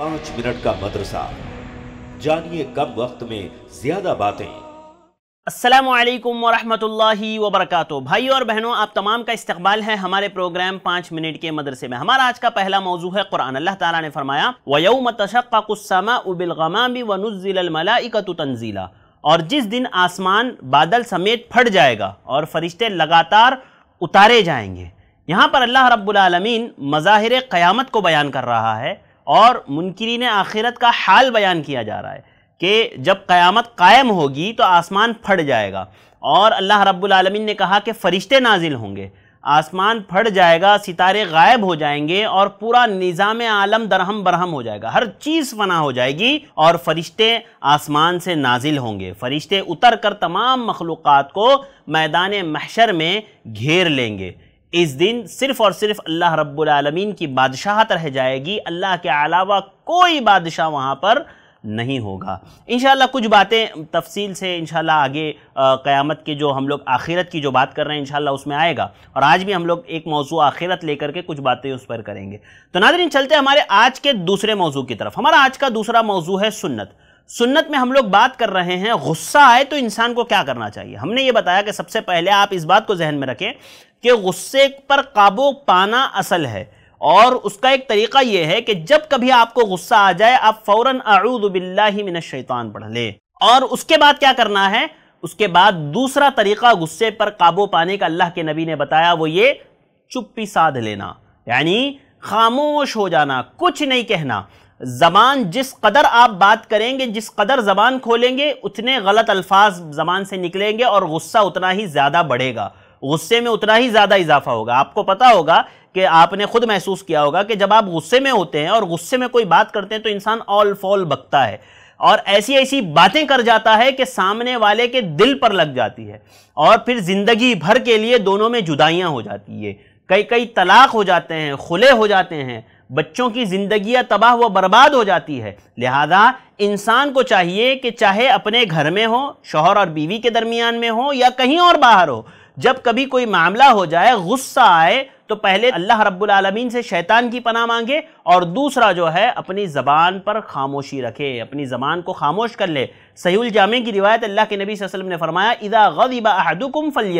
पांच मिनट का मदरसा जानिए कम वक्त में ज्यादा बातें असलकम वरहि वबरक भाई और बहनों आप तमाम का इस्तबाल है हमारे प्रोग्राम पाँच मिनट के मदरसे में हमारा आज का पहला मौजू है कुरान अल्लाह ताला ने फरमाया वयम तशक्कुस्मा उबिलगमामी वनुज़िलमलाइकतु तंजीला और जिस दिन आसमान बादल समेत फट जाएगा और फरिश्ते लगातार उतारे जाएंगे यहाँ पर अल्लाह रब्बुल रबालमीन मज़ाहिर क़यामत को बयान कर रहा है और मुनकरीन आखिरत का हाल बयान किया जा रहा है कि जब क़यामत कायम होगी तो आसमान फट जाएगा और अल्लाह रब्बुल ने कहा कि फ़रिश्ते नाजिल होंगे आसमान फट जाएगा सितारे गायब हो जाएंगे और पूरा निज़ाम आलम दरहम बरहम हो जाएगा हर चीज़ फना हो जाएगी और फरिश्ते आसमान से नाजिल होंगे फरिश्ते उतर कर तमाम मखलूक़ात को मैदान महशर में घेर लेंगे इस दिन सिर्फ और सिर्फ अल्लाह रब्बुल रबालमीन की बादशाहत रह जाएगी अल्लाह के अलावा कोई बादशाह वहाँ पर नहीं होगा इन कुछ बातें तफसील से इनशाला आगे क़यामत के जो हम लोग आखिरत की जो बात कर रहे हैं इन उसमें आएगा और आज भी हम लोग एक मौजू आखिरत लेकर के कुछ बातें उस पर करेंगे तो नादरीन चलते हमारे आज के दूसरे मौजू की तरफ हमारा आज का दूसरा मौजू है सुन्नत सुन्नत में हम लोग बात कर रहे हैं गुस्सा आए तो इंसान को क्या करना चाहिए हमने ये बताया कि सबसे पहले आप इस बात को जहन में रखें कि गुस्से पर काबू पाना असल है और उसका एक तरीका यह है कि जब कभी आपको गुस्सा आ जाए आप फ़ौरन आऊदबिल्लिन शैतान पढ़ ले और उसके बाद क्या करना है उसके बाद दूसरा तरीका गुस्से पर काबू पाने का अल्लाह के नबी ने बताया वो ये चुप्पी साध लेना यानी खामोश हो जाना कुछ नहीं कहना ज़बान जिस कदर आप बात करेंगे जिस कदर ज़बान खोलेंगे उतने गलत अल्फाज ज़बान से निकलेंगे और गुस्सा उतना ही ज़्यादा बढ़ेगा गुस्से में उतना ही ज़्यादा इजाफा होगा आपको पता होगा कि आपने खुद महसूस किया होगा कि जब आप गुस्से में होते हैं और गुस्से में कोई बात करते हैं तो इंसान ऑल फॉल बकता है और ऐसी ऐसी बातें कर जाता है कि सामने वाले के दिल पर लग जाती है और फिर ज़िंदगी भर के लिए दोनों में जुदाइयाँ हो जाती है कई कई तलाक हो जाते हैं खुले हो जाते हैं बच्चों की ज़िंदगी तबाह व बर्बाद हो जाती है लिहाजा इंसान को चाहिए कि चाहे अपने घर में हो शोहर और बीवी के दरमियान में हो या कहीं और बाहर हो जब कभी कोई मामला हो जाए गुस्सा आए तो पहले अल्लाह रब्बुल आलमीन से शैतान की पनाह मांगे और दूसरा जो है अपनी ज़बान पर खामोशी रखे अपनी ज़बान को खामोश कर ले सहील जामे की रिवायत अल्लाह के नबी वसल्लम ने फरमाया इदा गदीबा अहदुकुम फल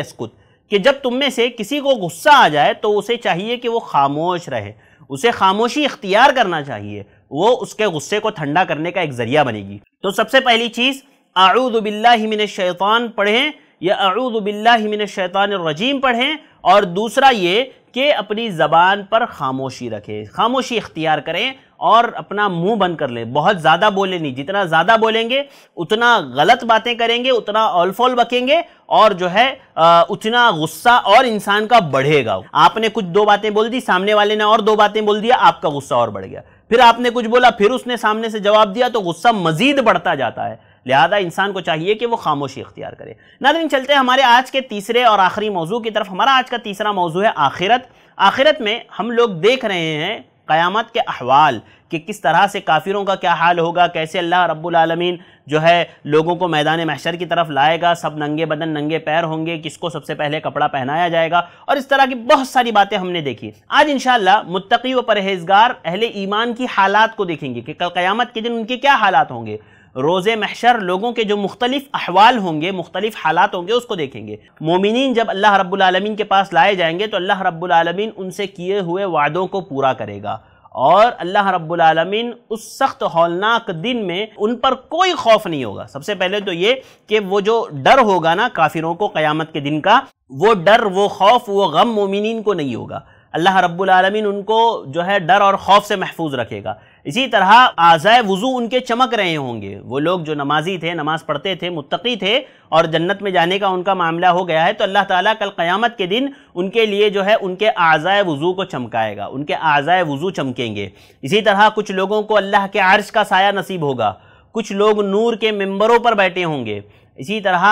कि जब तुम में से किसी को गुस्सा आ जाए तो उसे चाहिए कि वो खामोश रहे उसे खामोशी इख्तियार करना चाहिए वो उसके गुस्से को ठंडा करने का एक जरिया बनेगी तो सबसे पहली चीज़ आऊदबिल्लामिन शैतान पढ़ें या आऊदबिल्लामिन शैतान रजीम पढ़ें और दूसरा ये कि अपनी ज़बान पर खामोशी रखें खामोशी इख्तियार करें और अपना मुंह बंद कर लें बहुत ज़्यादा बोले नहीं जितना ज़्यादा बोलेंगे उतना गलत बातें करेंगे उतना ऑलफॉल बकेंगे और जो है आ, उतना गुस्सा और इंसान का बढ़ेगा आपने कुछ दो बातें बोल दी सामने वाले ने और दो बातें बोल दिया आपका गुस्सा और बढ़ गया फिर आपने कुछ बोला फिर उसने सामने से जवाब दिया तो गुस्सा मजीद बढ़ता जाता है लिहाजा इंसान को चाहिए कि वो खामोशी इख्तियार करे दिन चलते हमारे आज के तीसरे और आखिरी मौजू की तरफ हमारा आज का तीसरा मौजू है आखिरत आखिरत में हम लोग देख रहे हैं क़यामत के अहवाल कि किस तरह से काफिरों का क्या हाल होगा कैसे अल्लाह रब्बुलमीन जो है लोगों को मैदान महशर की तरफ लाएगा सब नंगे बदन नंगे पैर होंगे किसको सबसे पहले कपड़ा पहनाया जाएगा और इस तरह की बहुत सारी बातें हमने देखी आज इंशाल्लाह मुत्तकी व परहेजगार अहले ईमान की हालात को देखेंगे कि कल क़यामत के दिन उनके क्या हालात होंगे रोज़े महशर लोगों के जो मुख्तलिफ अहवाल होंगे मुख्तलिफ हालात होंगे उसको देखेंगे मोमिन जब अल्लाह रब्बुलमीन के पास लाए जाएंगे तो अल्लाह रब्बुलमीन उनसे किए हुए वादों को पूरा करेगा और अल्लाह रब्बुलमीन उस सख्त हौलनाक दिन में उन पर कोई खौफ नहीं होगा सबसे पहले तो ये कि वो जो डर होगा ना काफिरों को क़यामत के दिन का वो डर वो खौफ वो गम मोमिन को नहीं होगा अल्लाह रब्बुल उनको जो है डर और खौफ से महफूज रखेगा इसी तरह आज़ाय वज़ू उनके चमक रहे होंगे वो लोग जो नमाजी थे नमाज़ पढ़ते थे मुत्तकी थे और जन्नत में जाने का उनका मामला हो गया है तो अल्लाह ताला कल क़यामत के दिन उनके लिए जो है उनके आज़ाय वज़ू को चमकाएगा उनके आज़ाय वज़ू चमकेंगे इसी तरह कुछ लोगों को अल्लाह के आर्श का साया नसीब होगा कुछ लोग नूर के मेम्बरों पर बैठे होंगे इसी तरह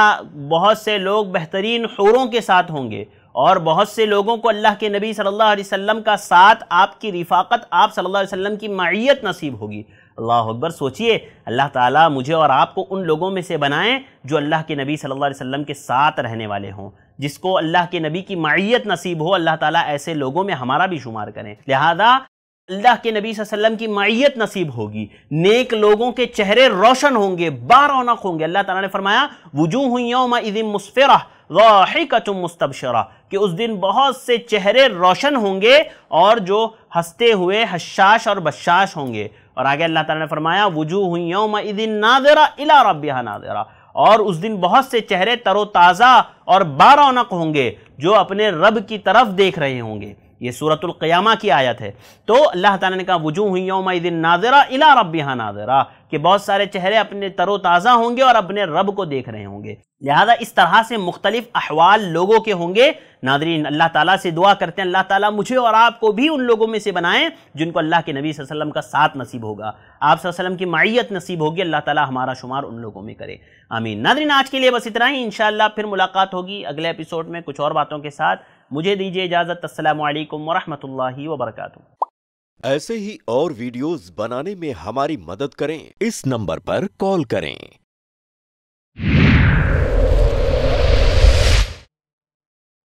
बहुत से लोग बेहतरीन हूरों के साथ होंगे और बहुत से लोगों को अल्लाह के नबी सल्लल्लाहु अलैहि वसल्लम का साथ आपकी रिफाकत आप सल्लल्लाहु अलैहि वसल्लम की मईत नसीब होगी अल्लाह अकबर सोचिए अल्लाह ताला मुझे और आपको उन लोगों में से बनाएं जो अल्लाह के नबी सल्लल्लाहु अलैहि वसल्लम के साथ रहने वाले हों जिसको अल्लाह के नबी की माइत नसीब हो अल्लाह ताला ऐसे लोगों में हमारा भी शुमार करें लिहाजा अल्लाह के नबी वसल्लम की मईत नसीब होगी नेक लोगों के चेहरे रोशन होंगे बार रौनक होंगे अल्लाह ताला ने फरमाया वजूह यौम मुस्फ़िरा वाहिकतुम मुस्तबशरा कि उस दिन बहुत से चेहरे रोशन होंगे और जो हंसते हुए हशाश और बशाश होंगे और आगे अल्लाह ताला ने फरमाया वजू हुई यो मदिन नादरा इला रबिया नादरा और उस दिन बहुत से चेहरे तरोताज़ा और बारौनक होंगे जो अपने रब की तरफ देख रहे होंगे ये सूरतुल्क़यामा की आयत है तो अल्लाह ताला ने कहा वजू हुई योम दिन नाजरा इला रब यहाँ नाजरा कि बहुत सारे चेहरे अपने तरोताज़ा होंगे और अपने रब को देख रहे होंगे लिहाजा इस तरह से मुख्तलिफ अहवाल लोगों के होंगे नादरीन अल्लाह ताला से दुआ करते हैं अल्लाह ताला मुझे और आपको भी उन लोगों में से बनाएं जिनको अल्लाह के नबी वसल्लम का साथ नसीब होगा आप वसल्लम की माइत नसीब होगी अल्लाह ताला हमारा शुमार उन लोगों में करे आमीन नादरीन आज के लिए बस इतना ही इन फिर मुलाकात होगी अगले एपिसोड में कुछ और बातों के साथ मुझे दीजिए इजाज़त अल्लाम वरहमल वरक ऐसे ही और वीडियोस बनाने में हमारी मदद करें इस नंबर पर कॉल करें